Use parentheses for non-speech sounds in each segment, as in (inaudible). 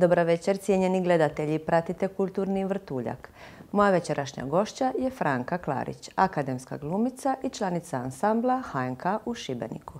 Dobar večer, cijenjeni gledatelji. Pratite Kulturni vrtuljak. Moja večerašnja gošća je Franka Klarić, akademska glumica i članica ansambla HNK u Šibeniku.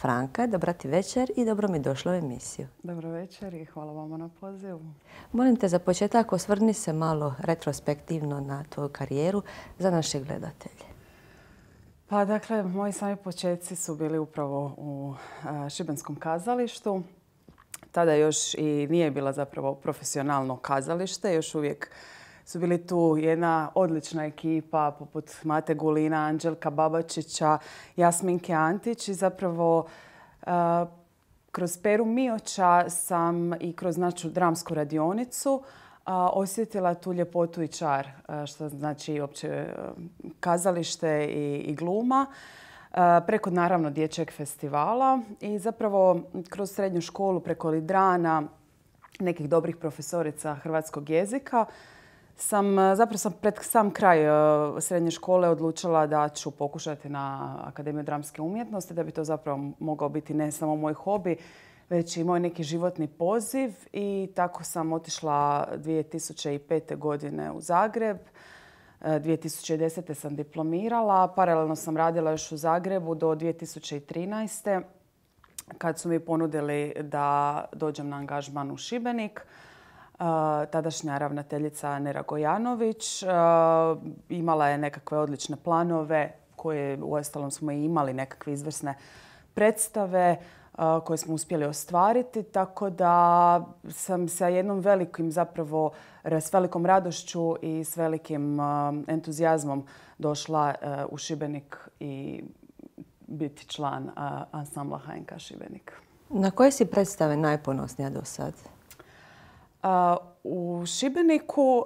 Franka, dobra ti večer i dobro mi došlo u emisiju. Dobro večer i hvala vam na pozivu. Molim te za početak osvrni se malo retrospektivno na tvoju karijeru za naše gledatelje. Pa dakle, moji sami početci su bili upravo u e, Šibenskom kazalištu tada još i nije bila zapravo profesionalno kazalište, još uvijek su bili tu jedna odlična ekipa poput Mate Gulina, Anđelka Babačića, Jasminke Antić i zapravo kroz Peru Mioća sam i kroz našu dramsku radionicu osjetila tu ljepotu i čar, što znači opće kazalište i gluma. E, preko naravno dječjeg festivala i zapravo kroz srednju školu preko Lidrana nekih dobrih profesorica hrvatskog jezika sam, e, zapravo sam pred sam kraj e, srednje škole odlučila da ću pokušati na Akademiju dramske umjetnosti, da bi to zapravo mogao biti ne samo moj hobi, već i moj neki životni poziv i tako sam otišla 2005. godine u Zagreb. 2010. E, sam diplomirala, paralelno sam radila još u Zagrebu do 2013. kad su mi ponudili da dođem na angažman u Šibenik. E, tadašnja ravnateljica Nera Gojanović e, imala je nekakve odlične planove koje uostalom smo i imali nekakve izvrsne predstave koje smo uspjeli ostvariti, tako da sam sa jednom velikim zapravo, s velikom radošću i s velikim entuzijazmom došla e, u Šibenik i biti član ansambla HNK Šibenik. Na koje si predstave najponosnija do sad? U Šibeniku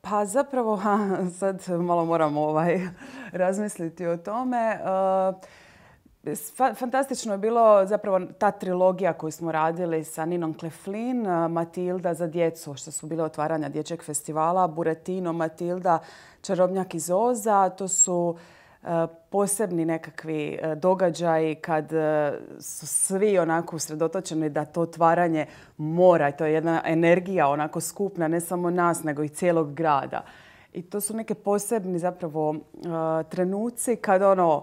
pa zapravo, (laughs) sad malo moram ovaj, (laughs) razmisliti o tome. Fantastično je bilo zapravo ta trilogija koju smo radili sa Ninom Kleflin, Matilda za djecu, što su bile otvaranja dječjeg festivala, Buretino, Matilda, Čarobnjak iz Oza. To su posebni nekakvi događaji kad su svi onako usredotočeni da to otvaranje mora i to je jedna energija onako skupna ne samo nas nego i cijelog grada i to su neke posebni zapravo uh, trenuci kada ono uh,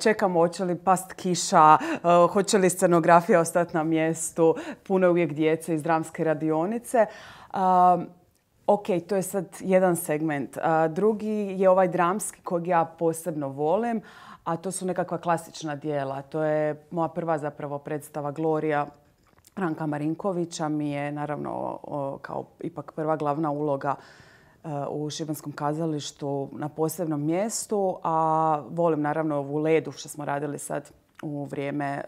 čekamo hoće li past kiša, uh, hoće li scenografija ostati na mjestu, puno je uvijek djece iz dramske radionice. Um, ok, to je sad jedan segment. Drugi je ovaj dramski kojeg ja posebno volim, a to su nekakva klasična dijela. To je moja prva zapravo predstava Gloria Ranka Marinkovića mi je naravno kao ipak prva glavna uloga E, u Šibenskom kazalištu na posebnom mjestu, a volim naravno ovu ledu što smo radili sad u vrijeme e,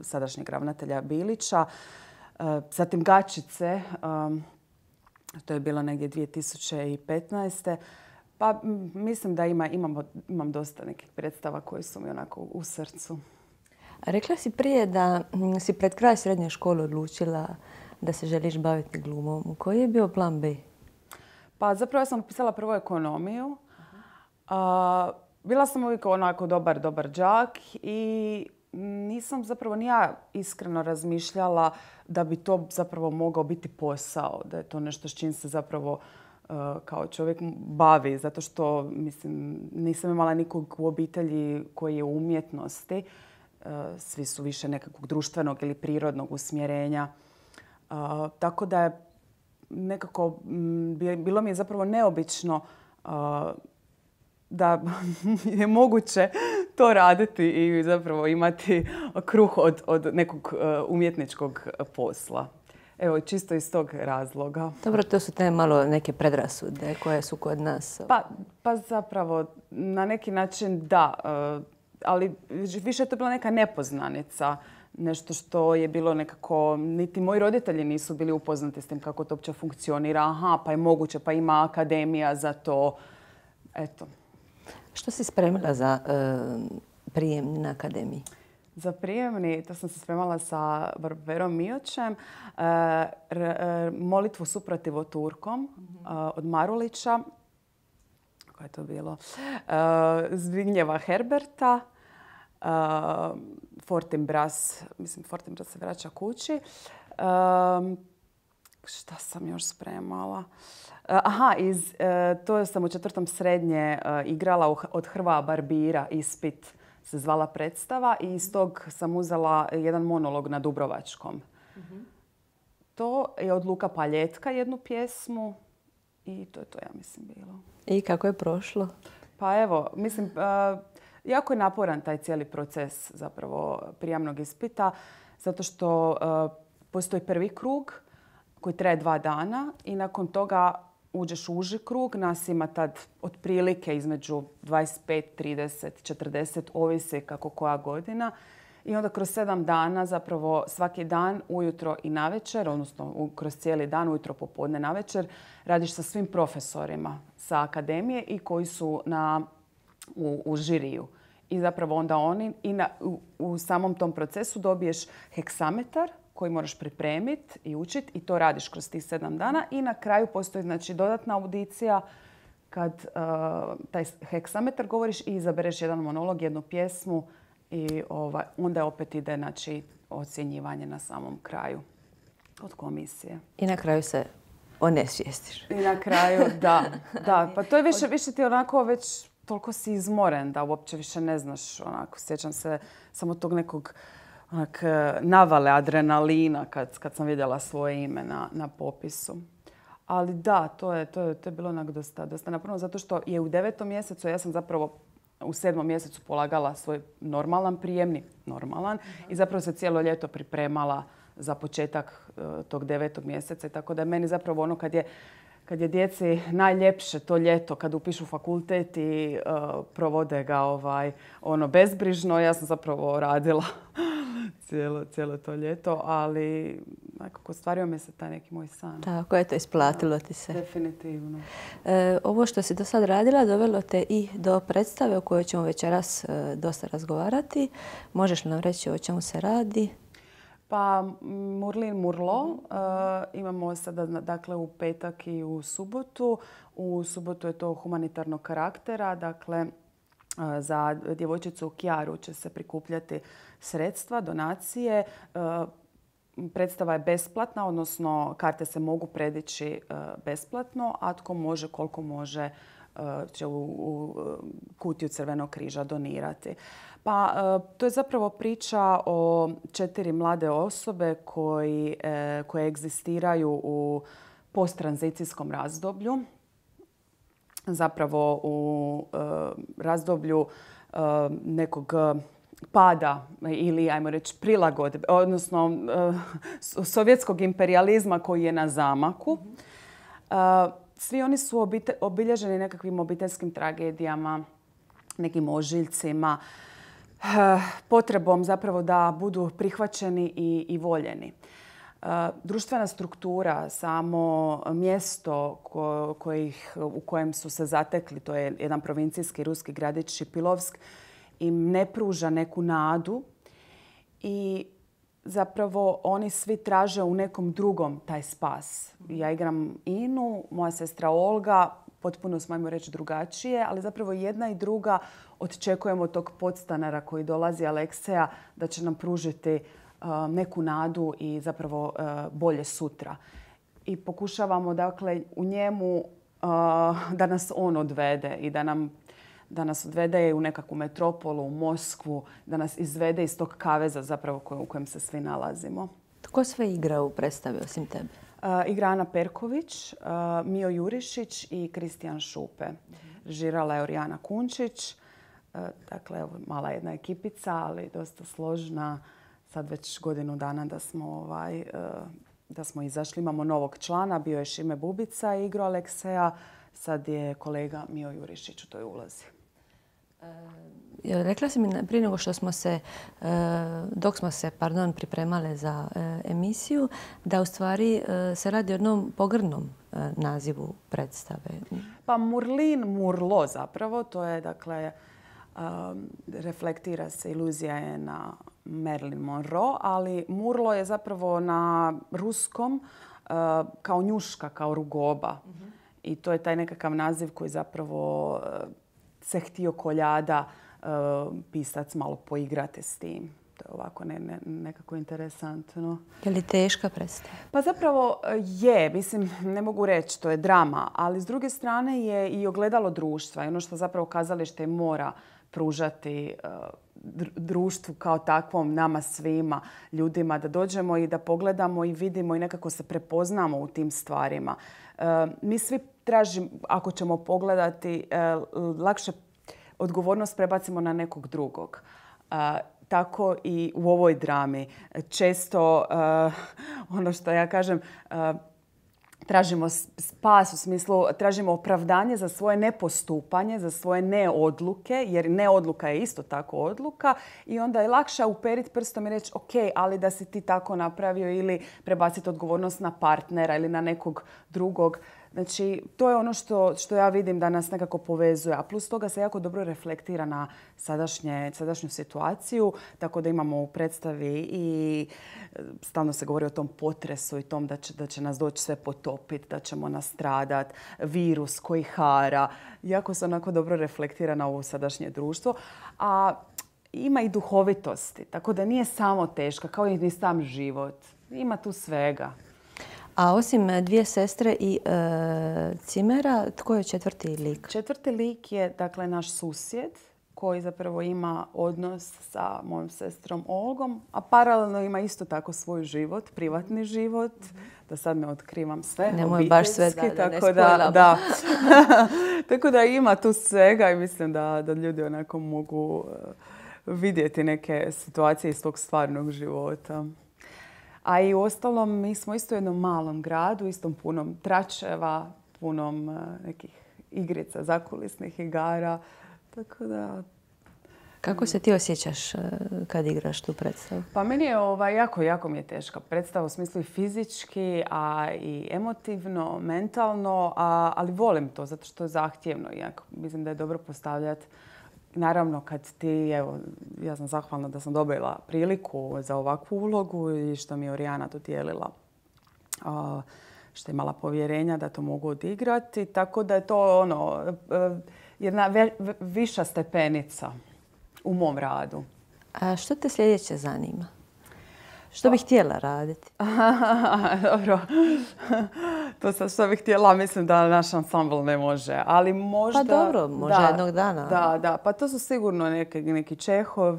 sadašnjeg ravnatelja Bilića. E, zatim Gačice, to je bilo negdje 2015. Pa mislim da imam dosta nekih predstava koji su mi onako u srcu. rekla si prije da si pred kraj srednje škole odlučila da se želiš baviti glumom. Koji je bio plan B? Pa zapravo ja sam pisala prvo ekonomiju. bila sam uvijek onako dobar, dobar džak i nisam zapravo ni ja iskreno razmišljala da bi to zapravo mogao biti posao, da je to nešto s čim se zapravo e, kao čovjek bavi, zato što mislim, nisam imala nikog u obitelji koji je u umjetnosti. E, svi su više nekakvog društvenog ili prirodnog usmjerenja. E, tako da je nekako mm, bilo mi je zapravo neobično da (laughs) je moguće to raditi i zapravo imati kruh od, od nekog e, umjetničkog posla. Evo, čisto iz tog razloga. Dobro, to su te malo neke predrasude koje su kod nas. Pa, pa zapravo, na neki način da. E, ali više je to bila neka nepoznanica nešto što je bilo nekako, niti moji roditelji nisu bili upoznati s tim kako to uopće funkcionira. Aha, pa je moguće, pa ima akademija za to. Eto. Što si spremila za e, prijemni na akademiji? Za prijemni, to sam se spremala sa Barberom Mioćem, e, e, molitvu Turkom mhm. od Marulića, koje je to bilo, Zvinjeva Herberta, Ehm, Fortinbras, mislim Fortinbras se vraća kući. Ehm, šta sam još spremala? E, aha, iz, e, to sam u četvrtom srednje e, igrala od Hrva Barbira ispit se zvala predstava i iz tog sam uzela jedan monolog na Dubrovačkom. Mhm. To je od Luka Paljetka jednu pjesmu i to je to ja mislim bilo. I kako je prošlo? Pa evo, mislim, Jako je naporan taj cijeli proces zapravo prijamnog ispita, zato što eh, postoji prvi krug koji traje dva dana i nakon toga uđeš u uži krug. Nas ima tad otprilike između 25, 30, 40, ovisi kako koja godina. I onda kroz sedam dana, zapravo svaki dan, ujutro i navečer, odnosno kroz cijeli dan, ujutro, popodne, navečer, radiš sa svim profesorima sa akademije i koji su na u, žiriju. I zapravo onda oni i na, u, samom tom procesu dobiješ heksametar koji moraš pripremiti i učiti i to radiš kroz tih sedam dana. I na kraju postoji znači, dodatna audicija kad e, taj heksametar govoriš i izabereš jedan monolog, jednu pjesmu i ovaj, onda opet ide znači, ocjenjivanje na samom kraju od komisije. I na kraju se onesvijestiš. I na kraju, da. (laughs) da. Pa to je više, više ti onako već toliko si izmoren da uopće više ne znaš. Onako, sjećam se samo tog nekog onak, e, navale adrenalina kad, kad sam vidjela svoje ime na, popisu. Ali da, to je, to to je bilo onak dosta, dosta napravno zato što je u devetom mjesecu, ja sam zapravo u sedmom mjesecu polagala svoj normalan prijemni, normalan, i zapravo se cijelo ljeto pripremala za početak e, tog devetog mjeseca. Tako da je meni zapravo ono kad je kad je djeci najljepše to ljeto kad upišu fakultet i e, provode ga ovaj, ono bezbrižno. Ja sam zapravo radila (laughs) cijelo, to ljeto, ali nekako stvario me se taj neki moj san. Tako, je, to isplatilo ti se. Definitivno. E, ovo što si do sad radila dovelo te i do predstave o kojoj ćemo večeras e, dosta razgovarati. Možeš li nam reći o čemu se radi? Pa Murlin Murlo eh, imamo sada dakle, u petak i u subotu. U subotu je to humanitarnog karaktera, dakle eh, za djevojčicu Kjaru će se prikupljati sredstva, donacije. Eh, predstava je besplatna, odnosno karte se mogu predići besplatno, a tko može koliko može E, će u, kutiju Crvenog križa donirati. Pa e, to je zapravo priča o četiri mlade osobe koji, e, koje egzistiraju u posttranzicijskom razdoblju. Zapravo u razdoblju nekog pada ili, ajmo reći, prilagodbe, odnosno sovjetskog imperializma koji je na zamaku. Mhm svi oni su obilježeni nekakvim obiteljskim tragedijama, nekim ožiljcima, eh, potrebom zapravo da budu prihvaćeni i, voljeni. Eh, društvena struktura, samo mjesto u kojem su se zatekli, to je jedan provincijski ruski gradić Šipilovsk, im ne pruža neku nadu i zapravo oni svi traže u nekom drugom taj spas. Ja igram Inu, moja sestra Olga, potpuno smo, ajmo reći, drugačije, ali zapravo jedna i druga očekujemo tog podstanara koji dolazi Alekseja da će nam pružiti e, neku nadu i zapravo e, bolje sutra. I pokušavamo, dakle, u njemu e, da nas on odvede i da nam da nas odvede u nekakvu metropolu, u Moskvu, da nas izvede iz tog kaveza zapravo u kojem se svi nalazimo. Tko sve igra u predstavi osim tebe? Uh, igra Ana Perković, uh, Mio Jurišić i Kristijan Šupe. Žirala je Orijana Kunčić. Uh, dakle, mala jedna ekipica, ali dosta složna. Sad već godinu dana da smo, ovaj, uh, da smo izašli. Imamo novog člana, bio je Šime Bubica i igro Alekseja. Sad je kolega Mio Jurišić u toj ulazi. Ehm, rekla si mi prije nego što smo se, ehm, dok smo se, pardon, pripremale za ehm, emisiju, da u stvari se radi o jednom pogrnom nazivu predstave. Pa Murlin Murlo zapravo, to je dakle, reflektira se, iluzija je na Marilyn Monroe, ali Murlo je zapravo na ruskom kao njuška, kao rugoba. Mhm. I to je taj nekakav naziv koji zapravo se htio koljada e, pisac malo poigrate s tim. To je ovako ne, nekako interesantno. Je li teška predstava? Pa zapravo e, je, mislim, ne mogu reći, to je drama, ali s druge strane je i ogledalo društva i ono što zapravo kazalište mora pružati e, društvu kao takvom, nama svima, ljudima, da dođemo i da pogledamo i vidimo i nekako se prepoznamo u tim stvarima. Mi svi tražim, ako ćemo pogledati, eh, lakše odgovornost prebacimo na nekog drugog. Eh, tako i u ovoj drami. Često, eh, ono što ja kažem, tražimo spas u smislu, tražimo opravdanje za svoje nepostupanje, za svoje neodluke, jer neodluka je isto tako odluka i onda je lakše uperiti prstom i reći ok, ali da si ti tako napravio ili prebaciti odgovornost na partnera ili na nekog drugog. Znači, to je ono što, što ja vidim da nas nekako povezuje. A plus toga se jako dobro reflektira na sadašnje, sadašnju situaciju. Tako da imamo u predstavi i e, stalno se govori o tom potresu i tom da će, da će nas doći sve potopiti, da ćemo nastradat, virus koji hara. Jako se onako dobro reflektira na ovo sadašnje društvo. A ima i duhovitosti, tako da nije samo teška, kao i ni sam život. Ima tu svega. A osim e, dvije sestre i e, cimera, tko je četvrti lik? Četvrti lik je dakle, naš susjed koji zapravo ima odnos sa mojom sestrom Olgom, a paralelno ima isto tako svoj život, privatni život. Mhm. Da sad ne otkrivam sve, Nemoj baš sve, da, tako ne da, da. (laughs) Tako da ima tu svega i mislim da, da ljudi onako mogu e, vidjeti neke situacije iz tog stvarnog života. A i u ostalom, mi smo isto u jednom malom gradu, istom punom tračeva, punom e, nekih igrica, zakulisnih igara. Tako da... Kako se ti osjećaš e, kad igraš tu predstavu? Pa meni je ova, jako, jako mi je teška predstava u smislu i fizički, a i emotivno, mentalno, ali volim to zato što je zahtjevno. iako mislim da je dobro postavljati Naravno, kad ti, evo, ja sam zahvalna da sam dobila priliku za ovakvu ulogu i što mi je Orijana dodijelila što je imala povjerenja da to mogu odigrati. Tako da je to ono, e, jedna viša stepenica u mom radu. A što te sljedeće zanima? Što bi htjela raditi? (laughs) Dobro. to sad što bih htjela, mislim da naš ansambl ne može. Ali možda... Pa dobro, možda jednog dana. Da, da. Pa to su sigurno neki, neki Čehov,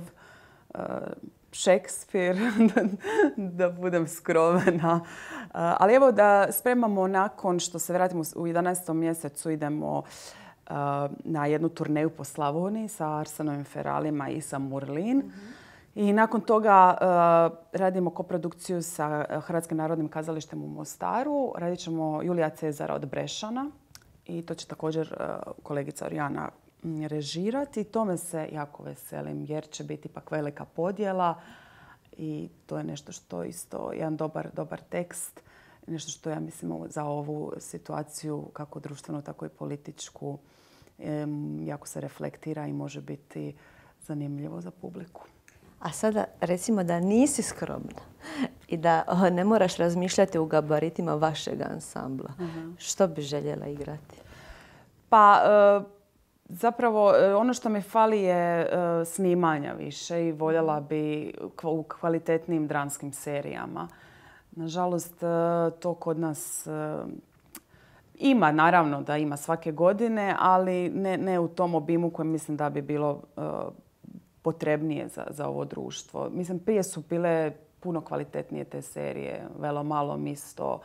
Šekspir, (laughs) da, budem skrovena. E, ali evo da spremamo nakon što se vratimo u 11. mjesecu idemo e, na jednu turneju po Slavoniji sa Arsenovim Feralima i sa Murlin. Mhm. I nakon toga e, radimo koprodukciju sa e, Hrvatskim narodnim kazalištem u Mostaru. Radit ćemo Julija Cezara od Brešana i to će također e, kolegica Orijana režirati. tome se jako veselim jer će biti ipak velika podjela i to je nešto što isto jedan dobar, tekst. Nešto što ja mislim za ovu situaciju kako društvenu tako i političku jako se reflektira i može biti zanimljivo za publiku. A sada recimo da nisi skromna i da ne moraš razmišljati u gabaritima vašeg ansambla. Mhm. Što bi željela igrati? Pa e, zapravo e, ono što mi fali je e, snimanja više i voljela mhm. bi u kvalitetnim dramskim serijama. Nažalost, to kod nas ima, naravno da ima svake godine, ali ne, ne u tom obimu kojem mislim da bi bilo potrebnije za, za ovo društvo. Mislim, prije su bile puno kvalitetnije te serije. Velo malo misto,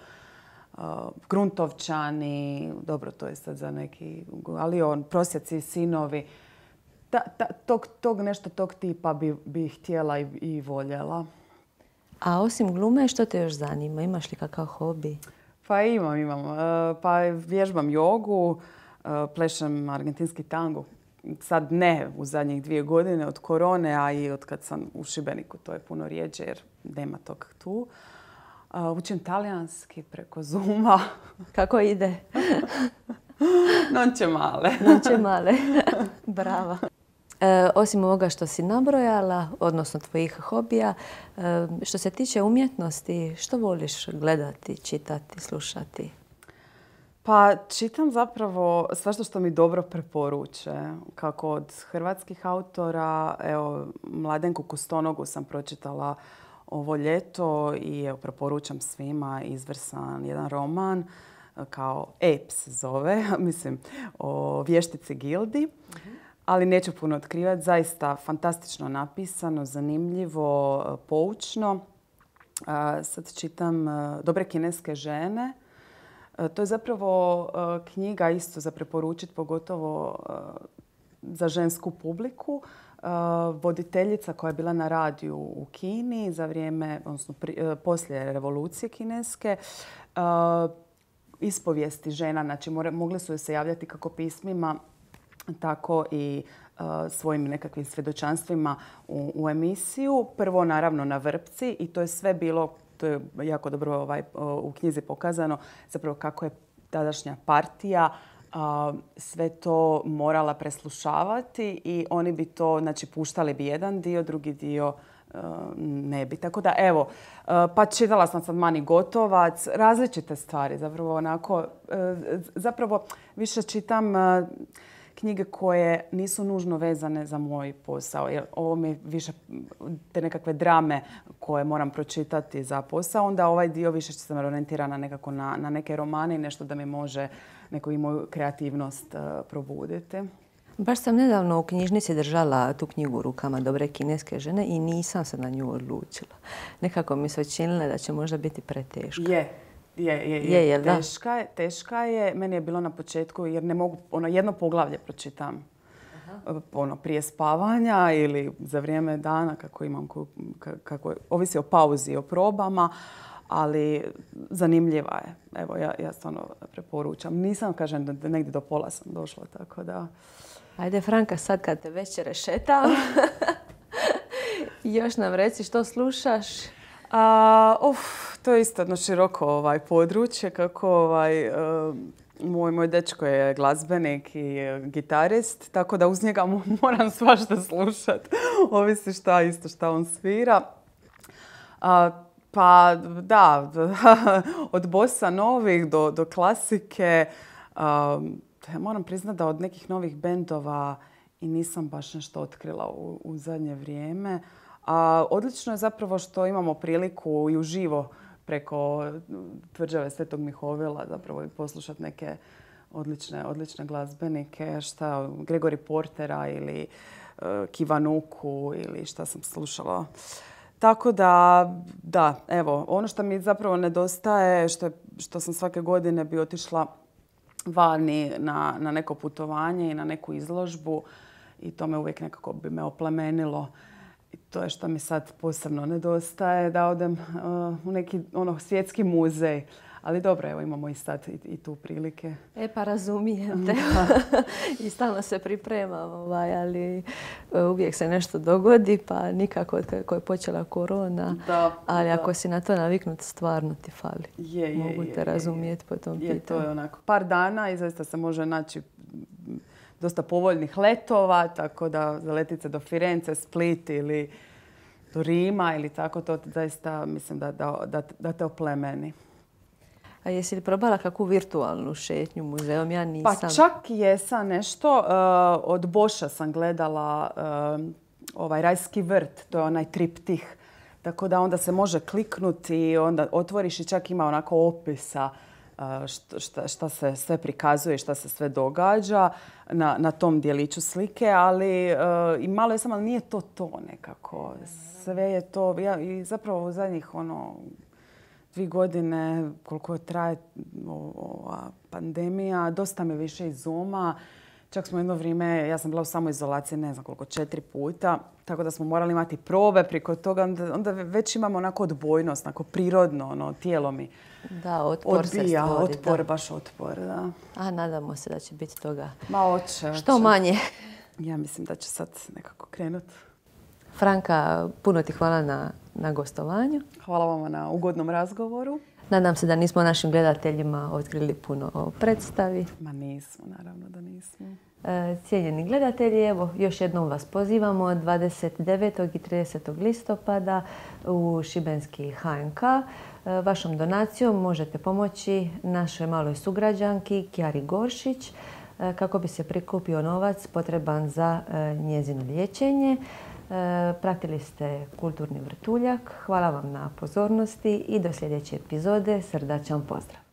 uh, Gruntovčani, dobro, to je sad za neki, ali on, Prosjaci i sinovi. Ta, ta, tog, tog nešto tog tipa bi, bi htjela i, i voljela. A osim glume, što te još zanima? Imaš li kakav hobi? Pa imam, imam. Uh, pa vježbam jogu, uh, plešem argentinski tango sad ne u zadnjih dvije godine od korone, a i od kad sam u Šibeniku, to je puno rijeđe jer nema tog tu. Učim talijanski preko Zuma. (laughs) Kako ide? (laughs) Noće male. (laughs) Noće male. Brava. E, osim ovoga što si nabrojala, odnosno tvojih hobija, e, što se tiče umjetnosti, što voliš gledati, čitati, slušati? Pa čitam zapravo svašta što mi dobro preporuče. Kako od hrvatskih autora, evo, Mladenku Kustonogu sam pročitala ovo ljeto i evo, preporučam svima izvrsan jedan roman e, kao EPS zove, (laughs) mislim, o vještici Gildi. Mhm. Ali neću puno otkrivat, zaista fantastično napisano, zanimljivo, e, poučno. E, sad čitam Dobre kineske žene E, to je zapravo e, knjiga isto za preporučiti, pogotovo e, za žensku publiku. Voditeljica koja je bila na radiju u Kini za vrijeme, odnosno poslije revolucije kineske, ispovijesti žena. Znači, mogle su joj se javljati kako pismima, tako i svojim nekakvim svjedočanstvima u emisiju. Prvo, naravno, na Vrpci i to je sve bilo to je jako dobro ovaj, u knjizi pokazano, zapravo kako je tadašnja partija sve to morala preslušavati i oni bi to, znači puštali bi jedan dio, drugi dio e, ne bi. Tako da evo, e, pa čitala sam sad Mani Gotovac, različite stvari zapravo onako, e, zapravo više čitam knjige koje nisu nužno vezane za moj posao. Jer ovo mi je više te nekakve drame koje moram pročitati za posao. Onda ovaj dio više sam orijentirana nekako na, na neke romane i nešto da mi može neku i moju kreativnost uh, probuditi. Baš sam nedavno u knjižnici držala tu knjigu u rukama Dobre kineske žene i nisam se na nju odlučila. Nekako mi se činilo da će možda biti preteška. Je, je, je, je, teška, teška je. Meni je bilo na početku jer ne mogu, ono jedno poglavlje pročitam ono, prije spavanja ili za vrijeme dana kako imam, kako, ovisi o pauzi, o probama, ali zanimljiva je. Evo, ja, ja stvarno preporučam. Nisam, kažem, negdje do pola sam došla, tako da... Ajde, Franka, sad kad te već rešetam, (laughs) (laughs) još nam reci što slušaš. Uh, to je isto jedno široko ovaj, područje kako ovaj, moj, moj dečko je glazbenik i e, gitarist, tako da uz njega (laughs) moram svašta slušat. (laughs) Ovisi šta isto šta on svira. pa da, (laughs) od bossa novih do, do klasike. moram priznati da od nekih novih bendova i nisam baš nešto otkrila u, u zadnje vrijeme. A odlično je zapravo što imamo priliku i uživo preko mm, tvrđave Svetog Mihovila zapravo i poslušati neke odlične, odlične glazbenike, šta Gregori Portera ili uh, Kivanuku ili šta sam slušala. Tako da, da, evo, ono što mi zapravo nedostaje, što, što sam svake godine bi otišla vani na, na neko putovanje i na neku izložbu i to me uvijek nekako bi me oplemenilo. I to je što mi sad posebno nedostaje, da odem e, u neki ono, svjetski muzej. Ali dobro, evo imamo i sad i, tu prilike. E pa razumijem te. (laughs) (laughs) I stalno se pripremam, ovaj, ali e, uvijek se nešto dogodi, pa nikako od kako je počela korona. ali ako si na to naviknut, stvarno ti fali. Je, je, Mogu te razumijeti po tom pitanju. to je onako. Par dana i zaista se može naći dosta povoljnih letova, tako da za letice do Firence, Split ili do Rima ili tako, to zaista mislim da, te oplemeni. A jesi li probala kakvu virtualnu šetnju muzeom? Ja nisam. Pa čak jesam nešto. Eh, od Boša sam gledala eh, ovaj rajski vrt, to je onaj triptih. Tako da onda se može kliknuti, onda otvoriš i čak ima onako opisa šta, se sve prikazuje i šta se sve događa na, na tom dijeliću slike, ali e, i malo je samo, ali nije to to nekako. Sve je to, ja, i zapravo u zadnjih ono, dvi godine koliko traje ova pandemija, dosta me više izuma. Čak smo jedno vrijeme, ja sam bila u samoizolaciji ne znam koliko, četiri puta, tako da smo morali imati probe priko toga, onda, već imamo onako odbojnost, onako prirodno, ono, tijelo mi da, otpor odbija, se stvori, otpor, baš otpor, A nadamo se da će biti toga Ma, što manje. Ja mislim da će sad nekako krenuti. Franka, puno ti hvala na na gostovanju. Hvala vam na ugodnom razgovoru. Nadam se da nismo našim gledateljima otkrili puno o predstavi. Ma nismo, naravno da nismo. E, gledatelji, evo još jednom vas pozivamo 29. i 30. listopada u Šibenski HNK. E, vašom donacijom možete pomoći našoj maloj sugrađanki Kjari Goršić e, kako bi se prikupio novac potreban za njezino liječenje. E, pratili ste Kulturni vrtuljak. Hvala vam na pozornosti i do sljedeće epizode. Srdačan pozdrav!